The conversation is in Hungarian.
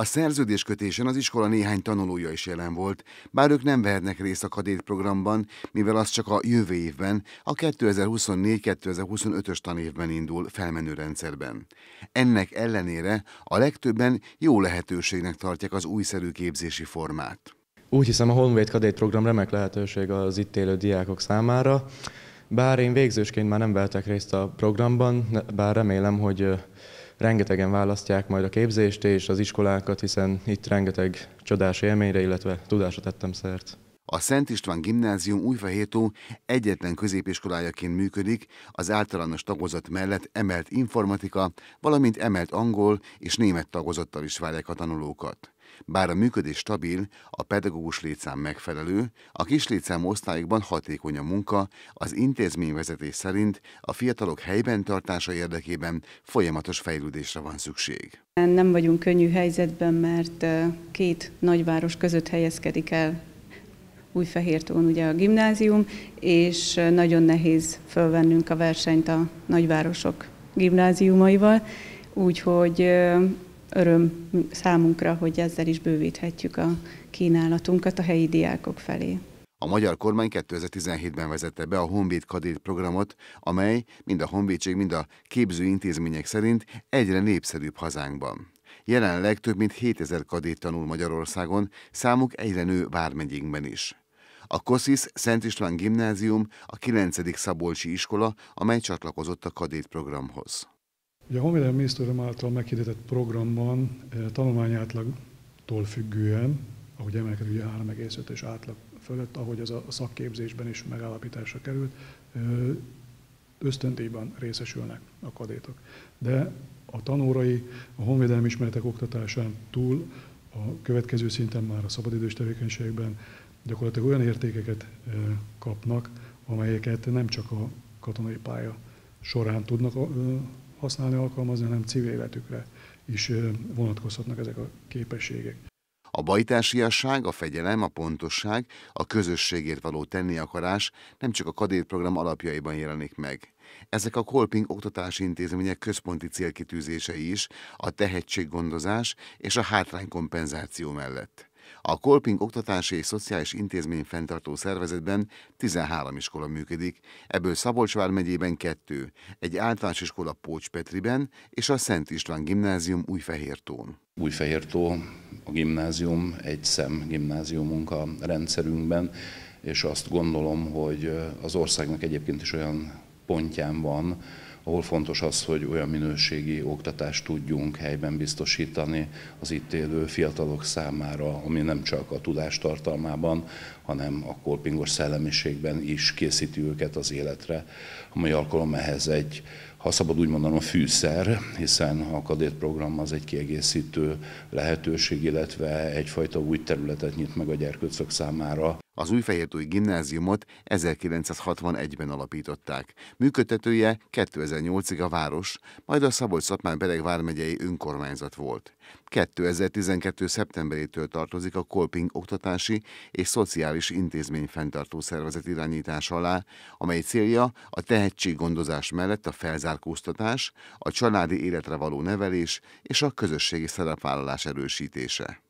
A szerződéskötésen az iskola néhány tanulója is jelen volt, bár ők nem vehetnek részt a kadétprogramban, mivel az csak a jövő évben, a 2024-2025-ös tanévben indul felmenő rendszerben. Ennek ellenére a legtöbben jó lehetőségnek tartják az újszerű képzési formát. Úgy hiszem a Honvéd kadét program remek lehetőség az itt élő diákok számára. Bár én végzősként már nem vehetek részt a programban, bár remélem, hogy Rengetegen választják majd a képzést és az iskolákat, hiszen itt rengeteg csodás élményre, illetve tudásra tettem szert. A Szent István Gimnázium Újfehértó egyetlen középiskolájaként működik, az általános tagozat mellett emelt informatika, valamint emelt angol és német tagozattal is várják a tanulókat. Bár a működés stabil, a pedagógus létszám megfelelő, a létszám osztályokban hatékony a munka, az intézményvezetés szerint a fiatalok helyben tartása érdekében folyamatos fejlődésre van szükség. Nem vagyunk könnyű helyzetben, mert két nagyváros között helyezkedik el Újfehértón ugye a gimnázium, és nagyon nehéz fölvennünk a versenyt a nagyvárosok gimnáziumaival, úgyhogy öröm számunkra, hogy ezzel is bővíthetjük a kínálatunkat a helyi diákok felé. A magyar kormány 2017-ben vezette be a Honvéd Kadét programot, amely mind a honvédség, mind a képző intézmények szerint egyre népszerűbb hazánkban. Jelenleg több mint 7000 kadét tanul Magyarországon, számuk egyre nő vármegyénkben is. A Kosszisz Szent István Gimnázium a 9. Szabolcsi iskola, amely csatlakozott a kadét programhoz. Ugye a Honvédelmi Minisztérium által meghirdetett programban eh, tanulmányátlagtól függően, ahogy emelkedik ugye 3,5 és átlag fölött, ahogy ez a szakképzésben is megállapításra került, eh, ösztöndíjban részesülnek a kadétok. De a tanórai a honvédelmi ismeretek oktatásán túl a következő szinten már a szabadidős tevékenységben gyakorlatilag olyan értékeket eh, kapnak, amelyeket nem csak a katonai pálya során tudnak használni, alkalmazni, hanem civil életükre is vonatkozhatnak ezek a képességek. A bajtársiasság, a fegyelem, a pontosság, a közösségért való tenni akarás nem csak a kadét program alapjaiban jelenik meg. Ezek a Kolping oktatási intézmények központi célkitűzései is a tehetséggondozás és a hátránykompenzáció mellett. A Kolping Oktatási és Szociális Intézmény fenntartó szervezetben 13 iskola működik, ebből Szabolcsvár megyében kettő, egy általános iskola Petriben és a Szent István Gimnázium Újfehértón. Újfehértó a gimnázium, egy szem gimnáziumunk a rendszerünkben, és azt gondolom, hogy az országnak egyébként is olyan pontján van, ahol fontos az, hogy olyan minőségi oktatást tudjunk helyben biztosítani az itt élő fiatalok számára, ami nem csak a tudás tartalmában, hanem a kolpingos szellemiségben is készíti őket az életre. A mai alkalom ehhez egy ha szabad úgy mondanom, fűszer, hiszen a kadét program az egy kiegészítő lehetőség, illetve egyfajta új területet nyit meg a gyerkőcök számára, az újfehértói gimnáziumot 1961-ben alapították. Működtetője 2008-ig a város, majd a Szabolcs-Szatmár Bereg vármegyei önkormányzat volt. 2012. szeptemberétől tartozik a Kolping Oktatási és Szociális Intézmény fenntartó szervezet irányítása alá, amely célja a tehetséggondozás mellett a felzárkóztatás, a családi életre való nevelés és a közösségi szerepvállalás erősítése.